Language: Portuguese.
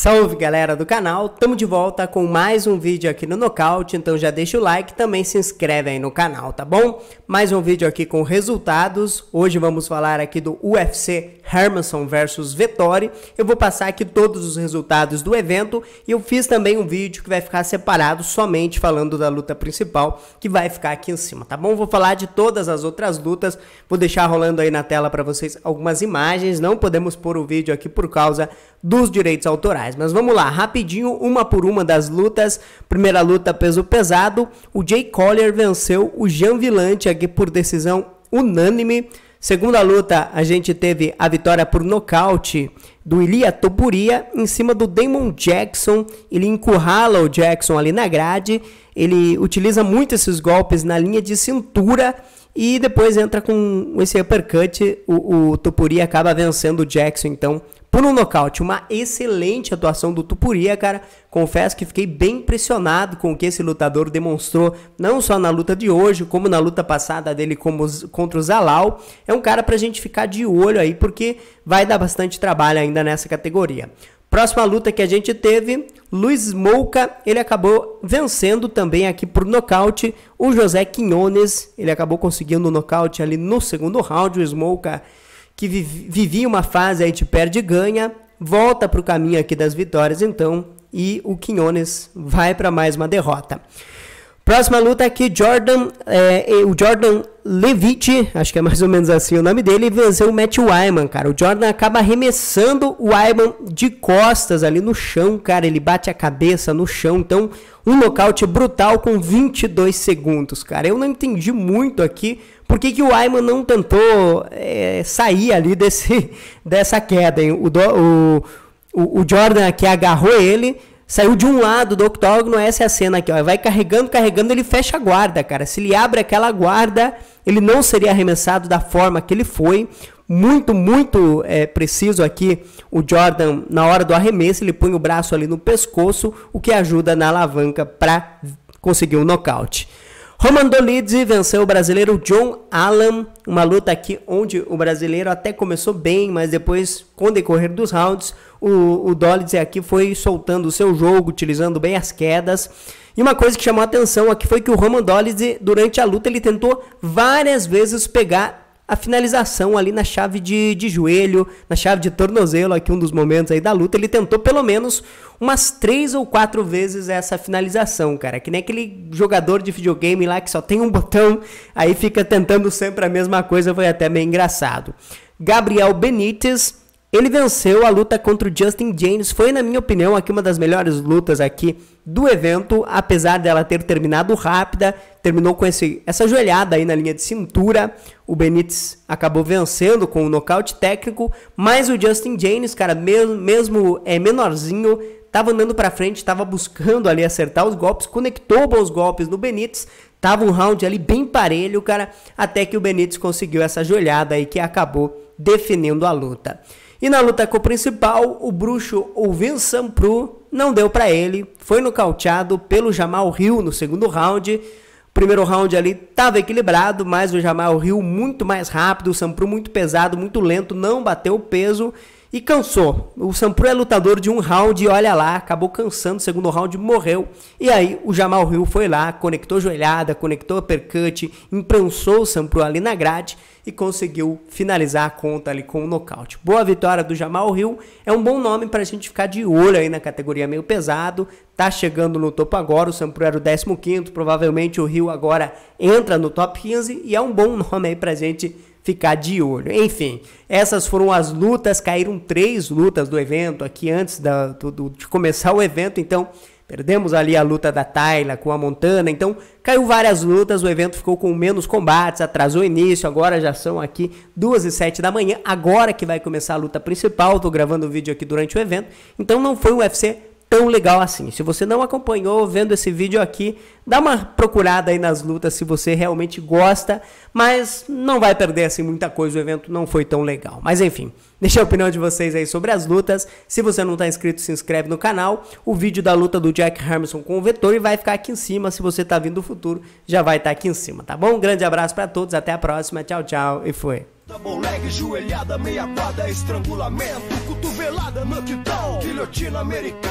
Salve galera do canal, tamo de volta com mais um vídeo aqui no Nocaute, então já deixa o like e também se inscreve aí no canal, tá bom? Mais um vídeo aqui com resultados, hoje vamos falar aqui do UFC Hermanson versus Vettori, eu vou passar aqui todos os resultados do evento e eu fiz também um vídeo que vai ficar separado somente falando da luta principal, que vai ficar aqui em cima, tá bom? Vou falar de todas as outras lutas, vou deixar rolando aí na tela para vocês algumas imagens, não podemos pôr o vídeo aqui por causa dos direitos autorais mas vamos lá, rapidinho, uma por uma das lutas. Primeira luta, peso pesado. O Jay Collier venceu o Jean Villante aqui por decisão unânime. Segunda luta, a gente teve a vitória por nocaute do Ilia Topuria em cima do Damon Jackson. Ele encurrala o Jackson ali na grade. Ele utiliza muito esses golpes na linha de cintura e depois entra com esse uppercut, o, o Tupuri acaba vencendo o Jackson, então, por um nocaute. Uma excelente atuação do Tupuri, cara. Confesso que fiquei bem impressionado com o que esse lutador demonstrou, não só na luta de hoje, como na luta passada dele como, contra o Zalau. É um cara pra gente ficar de olho aí, porque vai dar bastante trabalho ainda nessa categoria. Próxima luta que a gente teve Luiz Mouca, ele acabou vencendo também aqui por nocaute o José Quinones, ele acabou conseguindo o nocaute ali no segundo round, o Smouca que vivia uma fase aí de perde e ganha, volta para o caminho aqui das vitórias então, e o Quinones vai para mais uma derrota. Próxima luta aqui, é Jordan, é, o Jordan Levitt, acho que é mais ou menos assim o nome dele, venceu o Matt Wyman, cara. O Jordan acaba arremessando o Wyman de costas ali no chão, cara. Ele bate a cabeça no chão, então um nocaute brutal com 22 segundos, cara. Eu não entendi muito aqui por que, que o Wyman não tentou é, sair ali desse, dessa queda, hein? O, do, o, o Jordan aqui agarrou ele Saiu de um lado do octógono, essa é a cena aqui, ó. Vai carregando, carregando, ele fecha a guarda, cara. Se ele abre aquela guarda, ele não seria arremessado da forma que ele foi. Muito, muito é, preciso aqui o Jordan na hora do arremesso. Ele põe o braço ali no pescoço, o que ajuda na alavanca para conseguir o um nocaute. Roman Dolidze venceu o brasileiro John Allan, uma luta aqui onde o brasileiro até começou bem, mas depois, com o decorrer dos rounds, o, o Dolidze aqui foi soltando o seu jogo, utilizando bem as quedas. E uma coisa que chamou a atenção aqui foi que o Roman Dolidze, durante a luta, ele tentou várias vezes pegar a finalização ali na chave de, de joelho, na chave de tornozelo, aqui um dos momentos aí da luta, ele tentou pelo menos umas três ou quatro vezes essa finalização, cara. Que nem aquele jogador de videogame lá que só tem um botão, aí fica tentando sempre a mesma coisa, foi até meio engraçado. Gabriel Benítez, ele venceu a luta contra o Justin James, foi na minha opinião aqui uma das melhores lutas aqui do evento, apesar dela ter terminado rápida, terminou com esse, essa joelhada aí na linha de cintura. O Benítez acabou vencendo com o um nocaute técnico, mas o Justin James, cara, mesmo, mesmo é menorzinho, estava andando para frente, estava buscando ali acertar os golpes, conectou bons golpes no Benítez, tava um round ali bem parelho, cara, até que o Benítez conseguiu essa joelhada aí que acabou definindo a luta. E na luta com o principal, o bruxo Vincent Pru não deu para ele, foi nocauteado pelo Jamal Hill no segundo round. Primeiro round ali estava equilibrado, mas o Jamal Rio muito mais rápido, o Sampru muito pesado, muito lento, não bateu o peso e cansou. O Sampro é lutador de um round e olha lá, acabou cansando, segundo round morreu. E aí o Jamal Hill foi lá, conectou joelhada, conectou percut, imprensou o Sampro ali na grade e conseguiu finalizar a conta ali com o um nocaute. Boa vitória do Jamal Hill, é um bom nome para a gente ficar de olho aí na categoria meio pesado. Tá chegando no topo agora, o Sampro era o 15 quinto, provavelmente o Hill agora entra no top 15 e é um bom nome aí pra gente ficar de olho. Enfim, essas foram as lutas, caíram três lutas do evento aqui antes da, do, de começar o evento, então perdemos ali a luta da Tayla com a Montana, então caiu várias lutas, o evento ficou com menos combates, atrasou o início, agora já são aqui duas e sete da manhã, agora que vai começar a luta principal, estou gravando o vídeo aqui durante o evento, então não foi o UFC tão legal assim. Se você não acompanhou vendo esse vídeo aqui, dá uma procurada aí nas lutas se você realmente gosta, mas não vai perder assim muita coisa, o evento não foi tão legal. Mas enfim, deixa a opinião de vocês aí sobre as lutas. Se você não está inscrito, se inscreve no canal. O vídeo da luta do Jack Harmison com o e vai ficar aqui em cima, se você está vindo do futuro, já vai estar tá aqui em cima, tá bom? Um grande abraço para todos, até a próxima, tchau, tchau e foi. Tá joelhada, meia quadra, estrangulamento, cotovelada, guilhotina americana.